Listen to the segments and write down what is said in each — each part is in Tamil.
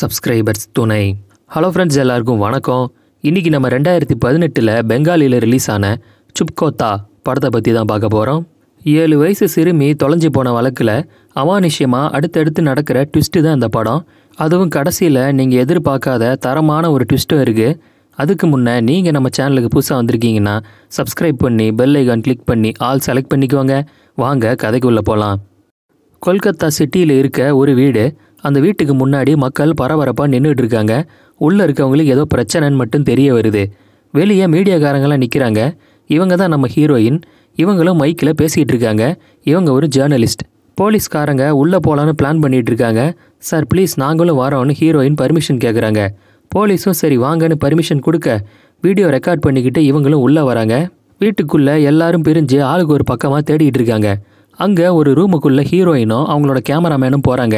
சப்ஸ்கிரைபர்ஸ் துணை ஹலோ ஃப்ரெண்ட்ஸ் எல்லாருக்கும் வணக்கம் இன்றைக்கி நம்ம ரெண்டாயிரத்தி பதினெட்டில் பெங்காலியில் ரிலீஸ் ஆன சுப்கோத்தா படத்தை பற்றி தான் பார்க்க போகிறோம் ஏழு வயசு சிறுமி தொலைஞ்சு போன வழக்கில் அமானுஷ்யமாக அடுத்தடுத்து நடக்கிற ட்விஸ்ட்டு தான் இந்த படம் அதுவும் கடைசியில் நீங்கள் எதிர்பார்க்காத தரமான ஒரு ட்விஸ்ட்டும் இருக்குது அதுக்கு முன்னே நீங்கள் நம்ம சேனலுக்கு புதுசாக வந்திருக்கீங்கன்னா சப்ஸ்கிரைப் பண்ணி பெல் ஐக்கான் கிளிக் பண்ணி ஆல் செலக்ட் பண்ணிக்கோங்க வாங்க கதைக்குள்ளே போகலாம் கொல்கத்தா சிட்டியில் இருக்க ஒரு வீடு அந்த வீட்டுக்கு முன்னாடி மக்கள் பரபரப்பாக நின்றுட்டு இருக்காங்க உள்ளே இருக்கவங்களுக்கு ஏதோ பிரச்சனைன்னு மட்டும் தெரிய வருது வெளியே மீடியாக்காரங்களாம் நிற்கிறாங்க இவங்க தான் நம்ம ஹீரோயின் இவங்களும் மைக்கில் பேசிகிட்டு இருக்காங்க இவங்க ஒரு ஜேர்னலிஸ்ட் போலீஸ்காரங்க உள்ளே போகலான்னு பிளான் பண்ணிகிட்டு இருக்காங்க சார் ப்ளீஸ் நாங்களும் வரோன்னு ஹீரோயின் பர்மிஷன் கேட்குறாங்க போலீஸும் சரி வாங்கன்னு பர்மிஷன் கொடுக்க வீடியோ ரெக்கார்ட் பண்ணிக்கிட்டு இவங்களும் உள்ளே வராங்க வீட்டுக்குள்ளே எல்லாரும் பிரிஞ்சு ஆளுக்கு ஒரு பக்கமாக தேடிட்டு இருக்காங்க அங்கே ஒரு ரூமுக்குள்ளே ஹீரோயினும் அவங்களோட கேமராமேனும் போகிறாங்க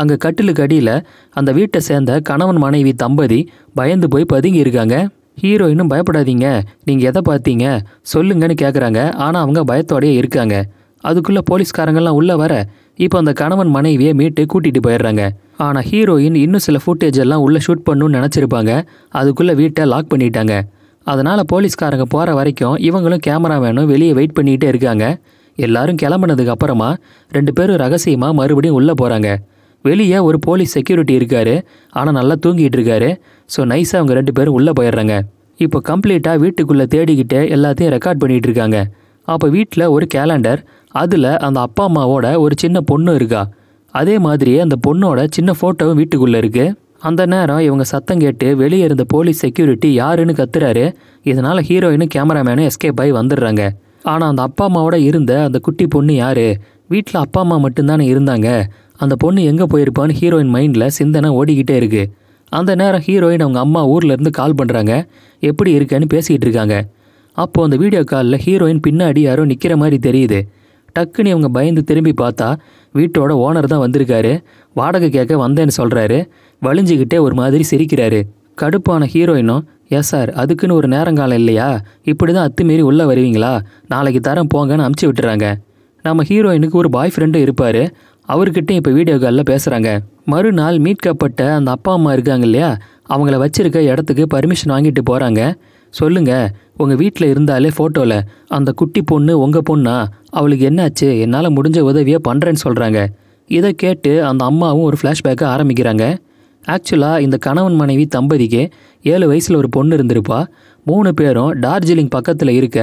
அங்கே கட்டிலுக்கு அடியில் அந்த வீட்டை சேர்ந்த கணவன் மனைவி தம்பதி பயந்து போய் பதுங்கி இருக்காங்க ஹீரோயினும் பயப்படாதீங்க நீங்கள் எதை பார்த்தீங்க சொல்லுங்கன்னு கேட்குறாங்க ஆனால் அவங்க பயத்தோடையே இருக்காங்க அதுக்குள்ளே போலீஸ்காரங்கள்லாம் உள்ளே வர இப்போ அந்த கணவன் மனைவியை மீட்டு கூட்டிகிட்டு போயிடுறாங்க ஆனால் ஹீரோயின் இன்னும் சில ஃபுட்டேஜ் எல்லாம் உள்ளே ஷூட் பண்ணுன்னு நினச்சிருப்பாங்க அதுக்குள்ளே வீட்டை லாக் பண்ணிட்டாங்க அதனால் போலீஸ்காரங்க போகிற வரைக்கும் இவங்களும் கேமரா வேணும் வெளியே வெயிட் பண்ணிகிட்டே இருக்காங்க எல்லாரும் கிளம்புனதுக்கு அப்புறமா ரெண்டு பேரும் ரகசியமாக மறுபடியும் உள்ளே போகிறாங்க வெளியே ஒரு போலீஸ் செக்யூரிட்டி இருக்கார் ஆனால் நல்லா தூங்கிட்டு இருக்காரு ஸோ நைஸாக அவங்க ரெண்டு பேரும் உள்ளே போயிடுறாங்க இப்போ கம்ப்ளீட்டாக வீட்டுக்குள்ளே தேடிக்கிட்டு எல்லாத்தையும் ரெக்கார்ட் பண்ணிகிட்டு இருக்காங்க அப்போ வீட்டில் ஒரு கேலண்டர் அதில் அந்த அப்பா அம்மாவோட ஒரு சின்ன பொண்ணு இருக்கா அதே மாதிரியே அந்த பொண்ணோட சின்ன ஃபோட்டோவும் வீட்டுக்குள்ளே இருக்குது அந்த நேரம் இவங்க சத்தம் கேட்டு வெளியே இருந்த போலீஸ் செக்யூரிட்டி யாருன்னு கத்துறாரு இதனால் ஹீரோயினும் கேமராமேனும் எஸ்கேப் ஆகி வந்துடுறாங்க ஆனால் அந்த அப்பா அம்மாவோட இருந்த அந்த குட்டி பொண்ணு யார் வீட்டில் அப்பா அம்மா மட்டும்தானே இருந்தாங்க அந்த பொண்ணு எங்கே போயிருப்பான்னு ஹீரோயின் மைண்டில் சிந்தனை ஓடிக்கிட்டே இருக்குது அந்த நேரம் ஹீரோயின் அவங்க அம்மா ஊர்லேருந்து கால் பண்ணுறாங்க எப்படி இருக்கேன்னு பேசிக்கிட்டு இருக்காங்க அப்போது அந்த வீடியோ காலில் ஹீரோயின் பின்னாடி யாரோ நிற்கிற மாதிரி தெரியுது டக்குன்னு இவங்க பயந்து திரும்பி பார்த்தா வீட்டோட ஓனர் தான் வந்திருக்காரு வாடகை கேட்க வந்தேன்னு சொல்கிறாரு வலிஞ்சிக்கிட்டே ஒரு மாதிரி சிரிக்கிறாரு கடுப்பான ஹீரோயினும் எஸ் சார் அதுக்குன்னு ஒரு நேரங்காலம் இல்லையா இப்படி தான் அத்துமீறி உள்ளே வருவீங்களா நாளைக்கு தரம் போங்கன்னு அமுச்சு விட்டுறாங்க நம்ம ஹீரோயினுக்கு ஒரு பாய் ஃப்ரெண்டு இருப்பார் அவர்கிட்ட இப்போ வீடியோ காலில் பேசுகிறாங்க மறுநாள் மீட்கப்பட்ட அந்த அப்பா அம்மா இருக்காங்க இல்லையா அவங்கள வச்சுருக்க இடத்துக்கு பர்மிஷன் வாங்கிட்டு போகிறாங்க சொல்லுங்கள் உங்கள் வீட்டில் இருந்தாலே ஃபோட்டோவில் அந்த குட்டி பொண்ணு உங்கள் பொண்ணா அவளுக்கு என்னாச்சு என்னால் முடிஞ்ச உதவியை பண்ணுறேன்னு சொல்கிறாங்க இதை கேட்டு அந்த அம்மாவும் ஒரு ஃப்ளாஷ்பேக்கை ஆரம்பிக்கிறாங்க ஆக்சுவலாக இந்த கணவன் மனைவி தம்பதிக்கு ஏழு வயசில் ஒரு பொண்ணு இருந்திருப்பா மூணு பேரும் டார்ஜிலிங் பக்கத்தில் இருக்க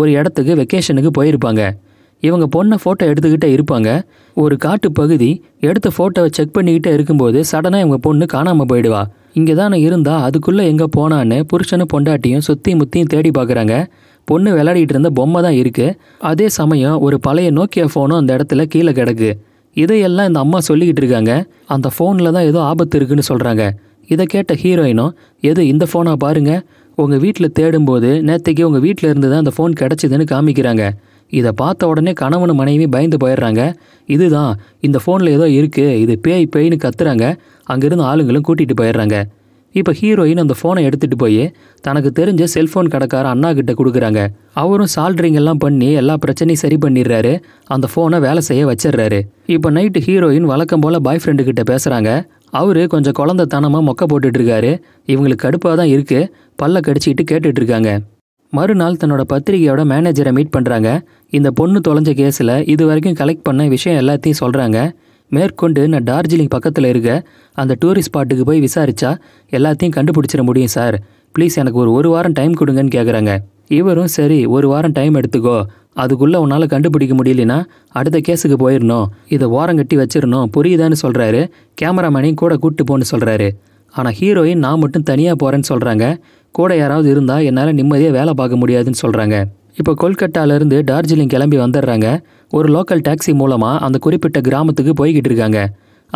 ஒரு இடத்துக்கு வெக்கேஷனுக்கு போயிருப்பாங்க இவங்க பொண்ணை ஃபோட்டோ எடுத்துக்கிட்டே இருப்பாங்க ஒரு காட்டு பகுதி எடுத்த ஃபோட்டோவை செக் பண்ணிக்கிட்டே இருக்கும்போது சடனாக இவங்க பொண்ணு காணாமல் போயிடுவா இங்கே தானே இருந்தா அதுக்குள்ளே எங்கே போனான்னு புருஷனும் பொண்டாட்டியும் சுற்றி முத்தியும் தேடி பார்க்குறாங்க பொண்ணு விளையாடிட்டு இருந்த பொம்மை தான் இருக்குது அதே சமயம் ஒரு பழைய நோக்கியா ஃபோனும் அந்த இடத்துல கீழே கிடக்கு இதையெல்லாம் இந்த அம்மா சொல்லிக்கிட்டு இருக்காங்க அந்த ஃபோனில் தான் ஏதோ ஆபத்து இருக்குன்னு சொல்கிறாங்க இதை கேட்ட ஹீரோயினும் எது இந்த ஃபோனாக பாருங்கள் உங்கள் வீட்டில் தேடும்போது நேற்றுக்கே உங்கள் வீட்டில் இருந்து தான் அந்த ஃபோன் கிடச்சிதுன்னு காமிக்கிறாங்க இதை பார்த்த உடனே கணவனும் மனைவி பயந்து போயிடுறாங்க இதுதான் இந்த ஃபோனில் ஏதோ இருக்குது இது பேய் பேய்னு கத்துறாங்க அங்கேருந்து ஆளுங்களும் கூட்டிகிட்டு போயிடுறாங்க இப்போ ஹீரோயின் அந்த ஃபோனை எடுத்துகிட்டு போய் தனக்கு தெரிஞ்ச செல்ஃபோன் கடைக்கார அண்ணா கிட்ட கொடுக்குறாங்க அவரும் சால்ட்ரிங் எல்லாம் பண்ணி எல்லா பிரச்சனையும் சரி பண்ணிடுறாரு அந்த ஃபோனை வேலை செய்ய வச்சிடுறாரு இப்போ நைட்டு ஹீரோயின் வழக்கம் போல் பாய் ஃப்ரெண்டு கிட்ட பேசுகிறாங்க அவர் கொஞ்சம் தனமாக மொக்க போட்டுட்ருக்காரு இவங்களுக்கு கடுப்பாக தான் இருக்குது பல்ல கடிச்சிக்கிட்டு கேட்டுட்ருக்காங்க மறுநாள் தன்னோட பத்திரிகையோட மேனேஜரை மீட் பண்ணுறாங்க இந்த பொண்ணு தொலைஞ்ச கேஸில் இது வரைக்கும் கலெக்ட் பண்ண விஷயம் எல்லாத்தையும் சொல்கிறாங்க மேற்கொண்டு நான் டார்ஜிலிங் பக்கத்தில் இருக்க அந்த டூரிஸ்ட் ஸ்பாட்டுக்கு போய் விசாரித்தா எல்லாத்தையும் கண்டுபிடிச்சிட முடியும் சார் ப்ளீஸ் எனக்கு ஒரு ஒரு வாரம் டைம் கொடுங்கன்னு கேட்குறாங்க இவரும் சரி ஒரு வாரம் டைம் எடுத்துக்கோ அதுக்குள்ளே உன்னால் கண்டுபிடிக்க முடியலனா அடுத்த கேஸுக்கு போயிடணும் இதை ஓரம் கட்டி வச்சிடணும் புரியுதான்னு சொல்கிறாரு கேமராமேனையும் கூட கூப்பிட்டு போன்னு சொல்கிறாரு ஆனால் ஹீரோயின் நான் மட்டும் தனியாக போகிறேன்னு சொல்கிறாங்க கூட யாராவது இருந்தால் என்னால் நிம்மதியாக வேலை பார்க்க முடியாதுன்னு சொல்கிறாங்க இப்போ கொல்கட்டாவிலேருந்து டார்ஜிலிங் கிளம்பி வந்துடுறாங்க ஒரு லோக்கல் டாக்ஸி மூலமாக அந்த குறிப்பிட்ட கிராமத்துக்கு போய்கிட்டு இருக்காங்க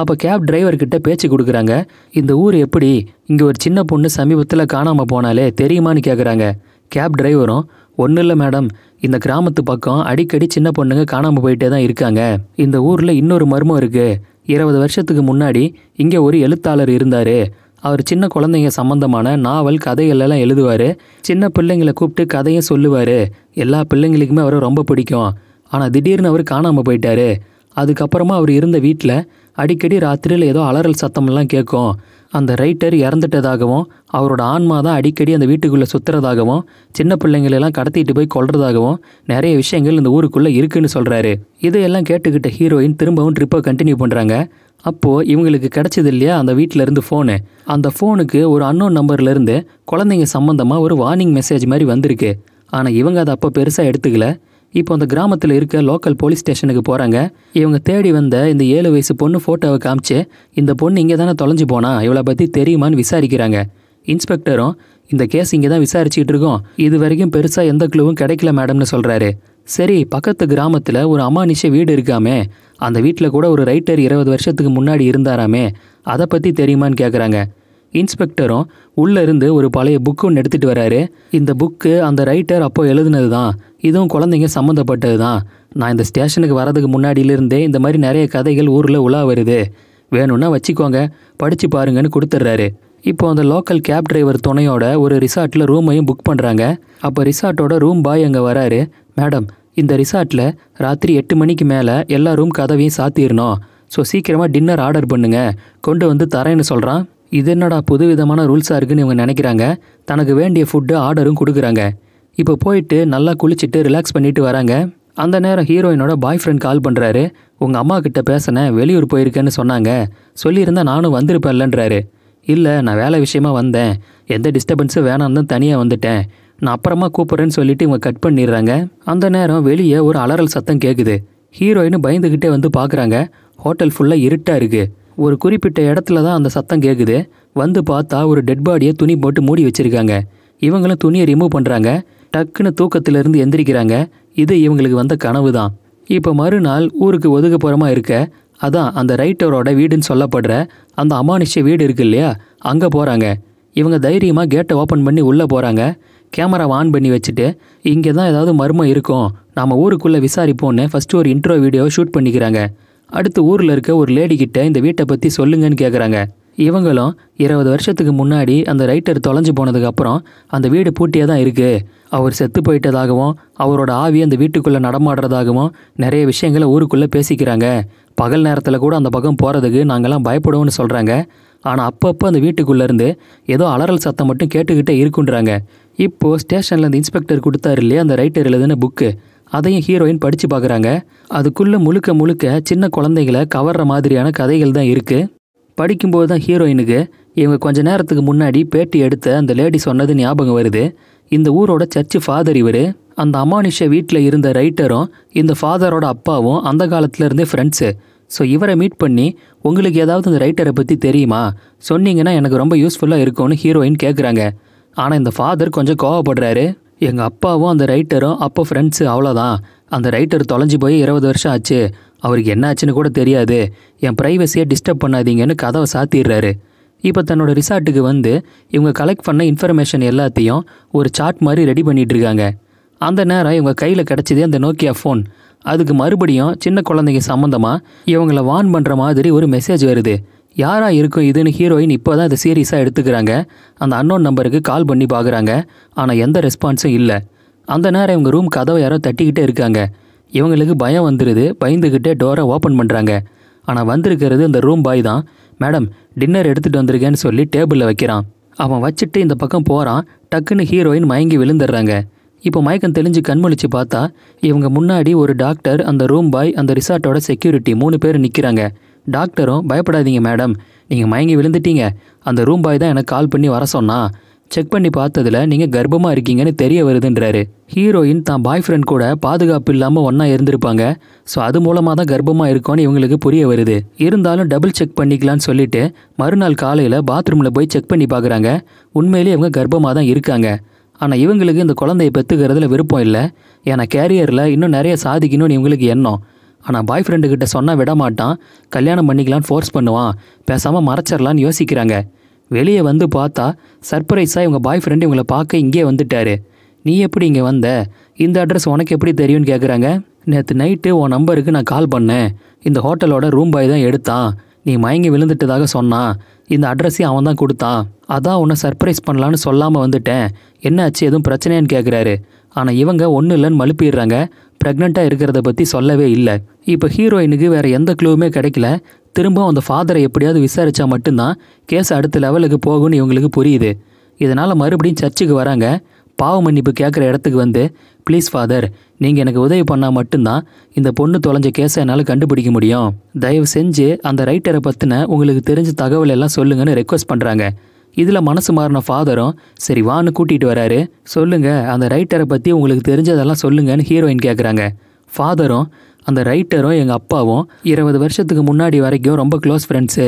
அப்போ கேப் டிரைவர்கிட்ட பேச்சு கொடுக்குறாங்க இந்த ஊர் எப்படி இங்கே ஒரு சின்ன பொண்ணு சமீபத்தில் காணாமல் போனாலே தெரியுமான்னு கேட்குறாங்க கேப் டிரைவரும் ஒன்றும் இல்லை மேடம் இந்த கிராமத்து பக்கம் அடிக்கடி சின்ன பொண்ணுங்க காணாமல் போயிட்டே தான் இருக்காங்க இந்த ஊரில் இன்னொரு மர்மம் இருக்குது இருபது வருஷத்துக்கு முன்னாடி இங்கே ஒரு எழுத்தாளர் இருந்தார் அவர் சின்ன குழந்தைங்க சம்மந்தமான நாவல் கதைகளெல்லாம் எழுதுவார் சின்ன பிள்ளைங்களை கூப்பிட்டு கதையும் சொல்லுவார் எல்லா பிள்ளைங்களுக்குமே அவரை ரொம்ப பிடிக்கும் ஆனால் திடீர்னு அவர் காணாமல் போயிட்டார் அதுக்கப்புறமா அவர் இருந்த வீட்டில் அடிக்கடி ராத்திரியில் ஏதோ அலறல் சத்தம்லாம் கேட்கும் அந்த ரைட்டர் இறந்துட்டதாகவும் அவரோட ஆன்மா தான் அடிக்கடி அந்த வீட்டுக்குள்ளே சுற்றுறதாகவும் சின்ன பிள்ளைங்களெல்லாம் கடத்திட்டு போய் கொள்றதாகவும் நிறைய விஷயங்கள் இந்த ஊருக்குள்ளே இருக்குன்னு சொல்கிறாரு இதையெல்லாம் கேட்டுக்கிட்ட ஹீரோயின் திரும்பவும் ட்ரிப்பை கண்டினியூ பண்ணுறாங்க அப்போது இவங்களுக்கு கிடைச்சது இல்லையா அந்த வீட்டிலேருந்து ஃபோனு அந்த ஃபோனுக்கு ஒரு அன்னோன் நம்பர்லேருந்து குழந்தைங்க சம்மந்தமாக ஒரு வார்னிங் மெசேஜ் மாதிரி வந்திருக்கு ஆனால் இவங்க அதை அப்போ பெருசாக எடுத்துக்கல இப்போ அந்த கிராமத்தில் இருக்க லோக்கல் போலீஸ் ஸ்டேஷனுக்கு போகிறாங்க இவங்க தேடி வந்த இந்த ஏழு வயசு பொண்ணு ஃபோட்டோவை காமிச்சு இந்த பொண்ணு இங்கே தானே தொலைஞ்சு போனா இவளை பற்றி தெரியுமான்னு விசாரிக்கிறாங்க இன்ஸ்பெக்டரும் இந்த கேஸ் இங்கே தான் விசாரிச்சுட்டு இருக்கோம் இது வரைக்கும் பெருசாக எந்த க்ளூவும் கிடைக்கல மேடம்னு சொல்கிறாரு சரி பக்கத்து கிராமத்தில் ஒரு அமானிஷ வீடு இருக்காமே அந்த வீட்டில் கூட ஒரு ரைட்டர் இருபது வருஷத்துக்கு முன்னாடி இருந்தாராமே அதை பற்றி தெரியுமான்னு கேட்குறாங்க இன்ஸ்பெக்டரும் உள்ளேருந்து ஒரு பழைய புக்கு ஒன்று எடுத்துகிட்டு வராரு இந்த புக்கு அந்த ரைட்டர் அப்போ எழுதுனது தான் இதுவும் குழந்தைங்க சம்மந்தப்பட்டது தான் நான் இந்த ஸ்டேஷனுக்கு வரதுக்கு முன்னாடியிலிருந்தே இந்த மாதிரி நிறைய கதைகள் ஊரில் உலா வருது வேணும்னா வச்சுக்கோங்க படித்து பாருங்கன்னு கொடுத்துட்றாரு இப்போ அந்த லோக்கல் கேப் டிரைவர் துணையோட ஒரு ரிசார்ட்டில் ரூமையும் புக் பண்ணுறாங்க அப்போ ரிசார்ட்டோட ரூம் பாய் அங்கே வராரு மேடம் இந்த ரிசார்ட்டில் ராத்திரி எட்டு மணிக்கு மேலே எல்லா ரூம் கதவையும் சாத்திடணும் ஸோ சீக்கிரமாக டின்னர் ஆர்டர் பண்ணுங்கள் கொண்டு வந்து தரேன்னு சொல்கிறான் இது என்னடா புது விதமான ரூல்ஸாக இருக்குன்னு இவங்க நினைக்கிறாங்க தனக்கு வேண்டிய ஃபுட்டு ஆர்டரும் கொடுக்குறாங்க இப்போ போயிட்டு நல்லா குளிச்சுட்டு ரிலாக்ஸ் பண்ணிட்டு வராங்க அந்த நேரம் ஹீரோயினோட பாய் ஃப்ரெண்ட் கால் பண்ணுறாரு உங்கள் அம்மா கிட்ட பேசினேன் வெளியூர் போயிருக்கேன்னு சொன்னாங்க சொல்லியிருந்தா நானும் வந்திருப்பேன் இல்லைன்றாரு இல்லை நான் வேலை விஷயமா வந்தேன் எந்த டிஸ்டர்பன்ஸும் தான் தனியாக வந்துட்டேன் நான் அப்புறமா கூப்பிட்றேன்னு சொல்லிட்டு இவங்க கட் பண்ணிடுறாங்க அந்த நேரம் வெளியே ஒரு அலறல் சத்தம் கேட்குது ஹீரோயின் பயந்துக்கிட்டே வந்து பார்க்குறாங்க ஹோட்டல் ஃபுல்லாக இருட்டாக இருக்குது ஒரு குறிப்பிட்ட இடத்துல தான் அந்த சத்தம் கேட்குது வந்து பார்த்தா ஒரு டெட் பாடியை துணி போட்டு மூடி வச்சுருக்காங்க இவங்களும் துணியை ரிமூவ் பண்ணுறாங்க டக்குன்னு தூக்கத்திலிருந்து எந்திரிக்கிறாங்க இது இவங்களுக்கு வந்த கனவு தான் இப்போ மறுநாள் ஊருக்கு போகிறமா இருக்க அதான் அந்த ரைட்டரோட வீடுன்னு சொல்லப்படுற அந்த அமானுஷ்ய வீடு இருக்கு இல்லையா அங்கே போகிறாங்க இவங்க தைரியமாக கேட்டை ஓப்பன் பண்ணி உள்ளே போகிறாங்க கேமராவை ஆன் பண்ணி வச்சுட்டு இங்கே தான் ஏதாவது மர்மம் இருக்கும் நாம் ஊருக்குள்ளே விசாரிப்போம்னு ஃபஸ்ட்டு ஒரு இன்ட்ரோ வீடியோ ஷூட் பண்ணிக்கிறாங்க அடுத்து ஊரில் இருக்க ஒரு லேடிக்கிட்ட இந்த வீட்டை பற்றி சொல்லுங்கன்னு கேட்குறாங்க இவங்களும் இருபது வருஷத்துக்கு முன்னாடி அந்த ரைட்டர் தொலைஞ்சு போனதுக்கப்புறம் அந்த வீடு பூட்டியே தான் இருக்குது அவர் செத்து போயிட்டதாகவும் அவரோட ஆவி அந்த வீட்டுக்குள்ளே நடமாடுறதாகவும் நிறைய விஷயங்களை ஊருக்குள்ளே பேசிக்கிறாங்க பகல் நேரத்தில் கூட அந்த பக்கம் போகிறதுக்கு நாங்கள்லாம் பயப்படுவோம்னு சொல்கிறாங்க ஆனால் அப்பப்போ அந்த வீட்டுக்குள்ளேருந்து ஏதோ அலறல் சத்தம் மட்டும் கேட்டுக்கிட்டே இருக்குன்றாங்க இப்போது ஸ்டேஷனில் அந்த இன்ஸ்பெக்டர் கொடுத்தாரு இல்லையா அந்த ரைட்டர் எழுதின புக்கு அதையும் ஹீரோயின் படித்து பார்க்குறாங்க அதுக்குள்ளே முழுக்க முழுக்க சின்ன குழந்தைகளை கவர்ற மாதிரியான கதைகள் தான் இருக்குது படிக்கும்போது தான் ஹீரோயினுக்கு இவங்க கொஞ்ச நேரத்துக்கு முன்னாடி பேட்டி எடுத்த அந்த லேடி சொன்னது ஞாபகம் வருது இந்த ஊரோட சர்ச்சு ஃபாதர் இவர் அந்த அமானுஷ வீட்டில் இருந்த ரைட்டரும் இந்த ஃபாதரோட அப்பாவும் அந்த காலத்துலேருந்தே ஃப்ரெண்ட்ஸு ஸோ இவரை மீட் பண்ணி உங்களுக்கு ஏதாவது அந்த ரைட்டரை பற்றி தெரியுமா சொன்னீங்கன்னா எனக்கு ரொம்ப யூஸ்ஃபுல்லாக இருக்கும்னு ஹீரோயின் கேட்குறாங்க ஆனால் இந்த ஃபாதர் கொஞ்சம் கோவப்படுறாரு எங்கள் அப்பாவும் அந்த ரைட்டரும் அப்போ ஃப்ரெண்ட்ஸு அவ்வளோதான் அந்த ரைட்டர் தொலைஞ்சு போய் இருபது வருஷம் ஆச்சு அவருக்கு என்ன ஆச்சுன்னு கூட தெரியாது என் ப்ரைவசியை டிஸ்டர்ப் பண்ணாதீங்கன்னு கதவை சாத்திடுறாரு இப்போ தன்னோட ரிசார்ட்டுக்கு வந்து இவங்க கலெக்ட் பண்ண இன்ஃபர்மேஷன் எல்லாத்தையும் ஒரு சார்ட் மாதிரி ரெடி பண்ணிகிட்ருக்காங்க இருக்காங்க அந்த நேரம் இவங்க கையில் கிடச்சதே அந்த நோக்கியா ஃபோன் அதுக்கு மறுபடியும் சின்ன குழந்தைங்க சம்மந்தமாக இவங்கள வான் பண்ணுற மாதிரி ஒரு மெசேஜ் வருது யாராக இருக்கும் இதுன்னு ஹீரோயின் இப்போ தான் இதை சீரியஸாக எடுத்துக்கிறாங்க அந்த அன்னோன் நம்பருக்கு கால் பண்ணி பார்க்குறாங்க ஆனால் எந்த ரெஸ்பான்ஸும் இல்லை அந்த நேரம் இவங்க ரூம் கதவை யாரோ தட்டிக்கிட்டே இருக்காங்க இவங்களுக்கு பயம் வந்துடுது பயந்துக்கிட்டே டோரை ஓப்பன் பண்ணுறாங்க ஆனால் வந்திருக்கிறது இந்த ரூம் பாய் தான் மேடம் டின்னர் எடுத்துகிட்டு வந்திருக்கேன்னு சொல்லி டேபிளில் வைக்கிறான் அவன் வச்சுட்டு இந்த பக்கம் போகிறான் டக்குன்னு ஹீரோயின் மயங்கி விழுந்துடுறாங்க இப்போ மயக்கம் தெளிஞ்சு கண்மொழிச்சு பார்த்தா இவங்க முன்னாடி ஒரு டாக்டர் அந்த ரூம் பாய் அந்த ரிசார்ட்டோட செக்யூரிட்டி மூணு பேர் நிற்கிறாங்க டாக்டரும் பயப்படாதீங்க மேடம் நீங்கள் மயங்கி விழுந்துட்டீங்க அந்த ரூம் பாய் தான் எனக்கு கால் பண்ணி வர சொன்னா செக் பண்ணி பார்த்ததில் நீங்கள் கர்ப்பமாக இருக்கீங்கன்னு தெரிய வருதுன்றாரு ஹீரோயின் தான் பாய் ஃப்ரெண்ட் கூட பாதுகாப்பு இல்லாமல் ஒன்றா இருந்திருப்பாங்க ஸோ அது மூலமாக தான் கர்ப்பமாக இருக்கோன்னு இவங்களுக்கு புரிய வருது இருந்தாலும் டபுள் செக் பண்ணிக்கலான்னு சொல்லிட்டு மறுநாள் காலையில் பாத்ரூமில் போய் செக் பண்ணி பார்க்குறாங்க உண்மையிலேயே இவங்க கர்ப்பமாக தான் இருக்காங்க ஆனால் இவங்களுக்கு இந்த குழந்தையை பெற்றுக்கிறதுல விருப்பம் இல்லை ஏன்னா கேரியரில் இன்னும் நிறைய சாதிக்கணும்னு இவங்களுக்கு எண்ணம் ஆனால் பாய் ஃப்ரெண்டுக்கிட்ட சொன்னால் விட மாட்டான் கல்யாணம் பண்ணிக்கலான்னு ஃபோர்ஸ் பண்ணுவான் பேசாமல் மறைச்சிடலான்னு யோசிக்கிறாங்க வெளியே வந்து பார்த்தா சர்ப்ரைஸாக இவங்க பாய் ஃப்ரெண்டு இவங்களை பார்க்க இங்கே வந்துட்டார் நீ எப்படி இங்கே வந்த இந்த அட்ரஸ் உனக்கு எப்படி தெரியும்னு கேட்குறாங்க நேற்று நைட்டு உன் நம்பருக்கு நான் கால் பண்ணேன் இந்த ஹோட்டலோட ரூம் பாய் தான் எடுத்தான் நீ மயங்கி விழுந்துட்டதாக சொன்னான் இந்த அட்ரஸையும் அவன் தான் கொடுத்தான் அதான் உன்னை சர்ப்ரைஸ் பண்ணலான்னு சொல்லாமல் வந்துட்டேன் என்னாச்சு எதுவும் பிரச்சனையான்னு கேட்குறாரு ஆனால் இவங்க ஒன்றும் இல்லைன்னு மழுப்பிடுறாங்க ப்ரெக்னெண்ட்டாக இருக்கிறத பற்றி சொல்லவே இல்லை இப்போ ஹீரோயினுக்கு வேறு எந்த க்ளூவுமே கிடைக்கல திரும்பவும் அந்த ஃபாதரை எப்படியாவது விசாரித்தா மட்டும்தான் கேஸ் அடுத்த லெவலுக்கு போகும்னு இவங்களுக்கு புரியுது இதனால் மறுபடியும் சர்ச்சுக்கு வராங்க பாவ மன்னிப்பு கேட்குற இடத்துக்கு வந்து ப்ளீஸ் ஃபாதர் நீங்கள் எனக்கு உதவி பண்ணால் மட்டும்தான் இந்த பொண்ணு தொலைஞ்ச கேஸை என்னால் கண்டுபிடிக்க முடியும் தயவு செஞ்சு அந்த ரைட்டரை பற்றின உங்களுக்கு தெரிஞ்ச தகவல் எல்லாம் சொல்லுங்கன்னு ரெக்வஸ்ட் பண்ணுறாங்க இதில் மனசு மாறின ஃபாதரும் சரி வான்னு கூட்டிகிட்டு வராரு சொல்லுங்கள் அந்த ரைட்டரை பற்றி உங்களுக்கு தெரிஞ்சதெல்லாம் சொல்லுங்கன்னு ஹீரோயின் கேட்குறாங்க ஃபாதரும் அந்த ரைட்டரும் எங்கள் அப்பாவும் இருபது வருஷத்துக்கு முன்னாடி வரைக்கும் ரொம்ப க்ளோஸ் ஃப்ரெண்ட்ஸு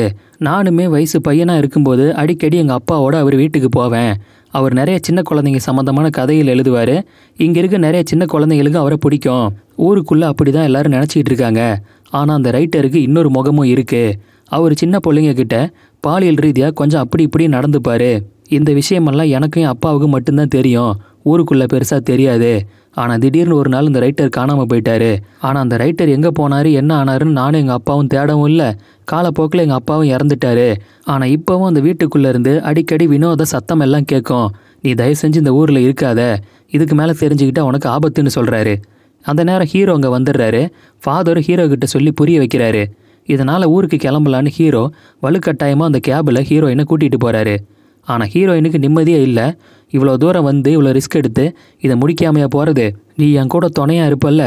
நானுமே வயசு பையனாக இருக்கும்போது அடிக்கடி எங்கள் அப்பாவோட அவர் வீட்டுக்கு போவேன் அவர் நிறைய சின்ன குழந்தைங்க சம்மந்தமான கதையில் எழுதுவார் இங்கே இருக்க நிறைய சின்ன குழந்தைங்களுக்கு அவரை பிடிக்கும் ஊருக்குள்ளே அப்படி தான் எல்லோரும் நினச்சிக்கிட்டு இருக்காங்க ஆனால் அந்த ரைட்டருக்கு இன்னொரு முகமும் இருக்குது அவர் சின்ன பிள்ளைங்க பாலியல் ரீதியாக கொஞ்சம் அப்படி இப்படி நடந்துப்பார் இந்த விஷயமெல்லாம் எனக்கும் என் மட்டும்தான் தெரியும் ஊருக்குள்ளே பெருசாக தெரியாது ஆனால் திடீர்னு ஒரு நாள் இந்த ரைட்டர் காணாமல் போயிட்டார் ஆனால் அந்த ரைட்டர் எங்கே போனார் என்ன ஆனாருன்னு நானும் எங்கள் அப்பாவும் தேடவும் இல்லை காலப்போக்கில் எங்கள் அப்பாவும் இறந்துட்டாரு ஆனால் இப்போவும் அந்த வீட்டுக்குள்ளேருந்து அடிக்கடி வினோத சத்தம் எல்லாம் கேட்கும் நீ தயவு செஞ்சு இந்த ஊரில் இருக்காத இதுக்கு மேலே தெரிஞ்சுக்கிட்டா உனக்கு ஆபத்துன்னு சொல்கிறாரு அந்த நேரம் ஹீரோ அங்கே வந்துடுறாரு ஃபாதரும் ஹீரோ கிட்ட சொல்லி புரிய வைக்கிறாரு இதனால் ஊருக்கு கிளம்பலான்னு ஹீரோ வலுக்கட்டாயமாக அந்த கேபில் ஹீரோயினை கூட்டிகிட்டு போகிறாரு ஆனால் ஹீரோயினுக்கு நிம்மதியே இல்லை இவ்வளோ தூரம் வந்து இவ்வளோ ரிஸ்க் எடுத்து இதை முடிக்காமையாக போகிறது நீ என் கூட துணையாக இருப்பல்ல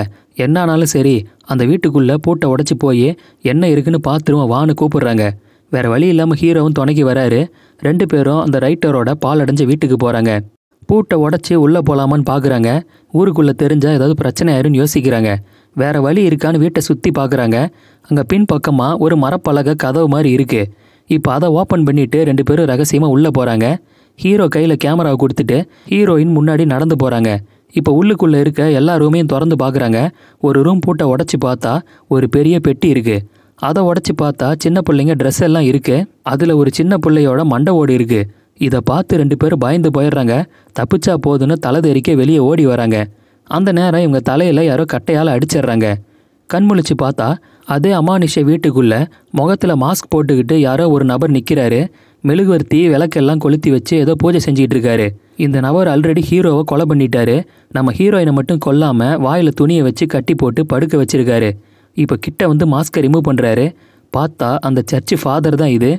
என்னானாலும் சரி அந்த வீட்டுக்குள்ளே பூட்டை உடச்சி போய் என்ன இருக்குன்னு பார்த்துருவோம் வான்னு கூப்பிடுறாங்க வேறு வழி இல்லாமல் ஹீரோவும் துணைக்கு வராரு ரெண்டு பேரும் அந்த ரைட்டரோட பால் அடைஞ்ச வீட்டுக்கு போகிறாங்க பூட்டை உடச்சி உள்ளே போகலாமான்னு பார்க்குறாங்க ஊருக்குள்ளே தெரிஞ்சால் ஏதாவது பிரச்சனை ஆயிருன்னு யோசிக்கிறாங்க வேறு வழி இருக்கான்னு வீட்டை சுற்றி பார்க்குறாங்க அங்கே பின்பக்கமாக ஒரு மரப்பலகை கதவு மாதிரி இருக்குது இப்போ அதை ஓப்பன் பண்ணிவிட்டு ரெண்டு பேரும் ரகசியமாக உள்ளே போகிறாங்க ஹீரோ கையில் கேமராவை கொடுத்துட்டு ஹீரோயின் முன்னாடி நடந்து போகிறாங்க இப்போ உள்ளுக்குள்ளே இருக்க எல்லா ரூமையும் திறந்து பார்க்குறாங்க ஒரு ரூம் பூட்டை உடச்சி பார்த்தா ஒரு பெரிய பெட்டி இருக்குது அதை உடச்சி பார்த்தா சின்ன பிள்ளைங்க ட்ரெஸ் எல்லாம் இருக்குது அதில் ஒரு சின்ன பிள்ளையோட மண்டை ஓடி இருக்குது இதை பார்த்து ரெண்டு பேரும் பயந்து போயிடுறாங்க தப்பிச்சா போதுன்னு தலை தெரிக்க வெளியே ஓடி வராங்க அந்த நேரம் இவங்க தலையில் யாரோ கட்டையால் அடிச்சிடுறாங்க கண்முழிச்சு பார்த்தா அதே அமானிஷை வீட்டுக்குள்ளே முகத்தில் மாஸ்க் போட்டுக்கிட்டு யாரோ ஒரு நபர் நிற்கிறாரு மெழுகுவர்த்தி விளக்கெல்லாம் கொளுத்தி வச்சு ஏதோ பூஜை செஞ்சுக்கிட்டு இருக்காரு இந்த நபர் ஆல்ரெடி ஹீரோவை கொலை பண்ணிட்டாரு நம்ம ஹீரோயினை மட்டும் கொல்லாமல் வாயில் துணியை வச்சு கட்டி போட்டு படுக்க வச்சுருக்காரு இப்போ கிட்ட வந்து மாஸ்கை ரிமூவ் பண்ணுறாரு பார்த்தா அந்த சர்ச்சு ஃபாதர் தான் இது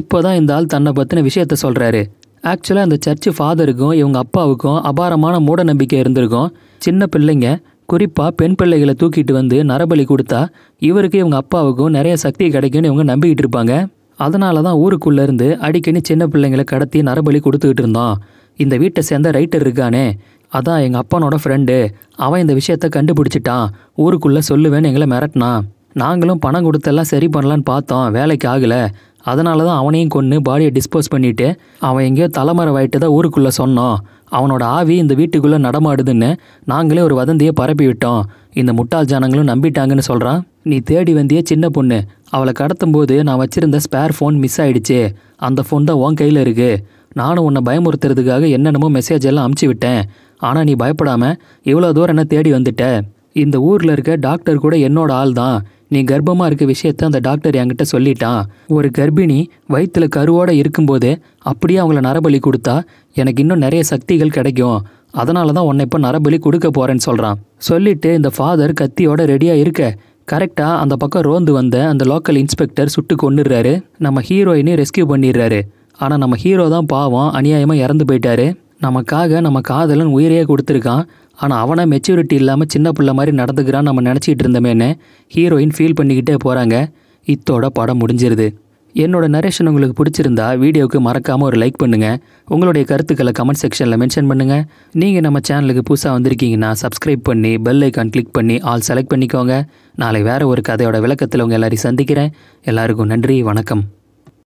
இப்போ தான் இந்த ஆள் தன்னை பற்றின விஷயத்த சொல்கிறாரு ஆக்சுவலாக அந்த சர்ச்சு ஃபாதருக்கும் இவங்க அப்பாவுக்கும் அபாரமான மூட நம்பிக்கை இருந்திருக்கும் சின்ன பிள்ளைங்க குறிப்பாக பெண் பிள்ளைகளை தூக்கிட்டு வந்து நரபலி கொடுத்தா இவருக்கு இவங்க அப்பாவுக்கும் நிறைய சக்தி கிடைக்கும்னு இவங்க நம்பிக்கிட்டு இருப்பாங்க அதனால தான் ஊருக்குள்ளேருந்து அடிக்கடி சின்ன பிள்ளைங்களை கடத்தி நரபலி கொடுத்துக்கிட்டு இருந்தான் இந்த வீட்டை சேர்ந்த ரைட்டர் இருக்கானே அதான் எங்கள் அப்பானோட ஃப்ரெண்டு அவன் இந்த விஷயத்த கண்டுபிடிச்சிட்டான் ஊருக்குள்ளே சொல்லுவேன்னு எங்களை மிரட்டினான் நாங்களும் பணம் கொடுத்தெல்லாம் சரி பண்ணலான்னு பார்த்தோம் வேலைக்கு ஆகலை அதனால தான் அவனையும் கொன்று பாடியை டிஸ்போஸ் பண்ணிவிட்டு அவன் எங்கேயோ தலைமறை வாயிட்டு தான் ஊருக்குள்ளே சொன்னோம் அவனோட ஆவி இந்த வீட்டுக்குள்ளே நடமாடுதுன்னு நாங்களே ஒரு வதந்தியை பரப்பி விட்டோம் இந்த முட்டாள் ஜனங்களும் நம்பிட்டாங்கன்னு சொல்கிறான் நீ தேடி வந்திய சின்ன பொண்ணு அவளை கடத்தும் போது நான் வச்சுருந்த ஸ்பேர் ஃபோன் மிஸ் ஆயிடுச்சு அந்த ஃபோன் தான் உன் கையில் இருக்குது நானும் உன்னை பயமுறுத்துறதுக்காக என்னென்னமோ மெசேஜ் எல்லாம் அமுச்சு விட்டேன் ஆனால் நீ பயப்படாமல் இவ்வளோ தூரம் என்ன தேடி வந்துட்ட இந்த ஊரில் இருக்க டாக்டர் கூட என்னோட ஆள் தான் நீ கர்ப்பமாக இருக்க விஷயத்த அந்த டாக்டர் என்கிட்ட சொல்லிட்டான் ஒரு கர்ப்பிணி வயிற்றில் கருவோடு இருக்கும்போது அப்படியே அவங்கள நரபலி கொடுத்தா எனக்கு இன்னும் நிறைய சக்திகள் கிடைக்கும் அதனால தான் உன்னை இப்போ நரபலி கொடுக்க போகிறேன்னு சொல்கிறான் சொல்லிட்டு இந்த ஃபாதர் கத்தியோட ரெடியாக இருக்க கரெக்டாக அந்த பக்கம் ரோந்து வந்த அந்த லோக்கல் இன்ஸ்பெக்டர் சுட்டு கொண்டுடுறாரு நம்ம ஹீரோயினே ரெஸ்கியூ பண்ணிடுறாரு ஆனால் நம்ம ஹீரோ தான் பாவம் அநியாயமாக இறந்து போயிட்டாரு நமக்காக நம்ம காதலன் உயிரையே கொடுத்துருக்கான் ஆனால் அவனை மெச்சூரிட்டி இல்லாமல் சின்ன பிள்ளை மாதிரி நடந்துக்கிறான்னு நம்ம நினச்சிக்கிட்டு இருந்தமேனே ஹீரோயின் ஃபீல் பண்ணிக்கிட்டே போகிறாங்க இத்தோட படம் முடிஞ்சிருது என்னோடய நரேஷன் உங்களுக்கு பிடிச்சிருந்தா வீடியோவுக்கு மறக்காமல் ஒரு லைக் பண்ணுங்கள் உங்களுடைய கருத்துக்களை கமெண்ட் செக்ஷனில் மென்ஷன் பண்ணுங்கள் நீங்கள் நம்ம சேனலுக்கு புதுசாக வந்திருக்கீங்கன்னா சப்ஸ்கிரைப் பண்ணி பெல் ஐக்கான் கிளிக் பண்ணி ஆல் செலக்ட் பண்ணிக்கோங்க நாளை வேறு ஒரு கதையோட விளக்கத்தில் உங்கள் எல்லோரையும் சந்திக்கிறேன் எல்லாருக்கும் நன்றி வணக்கம்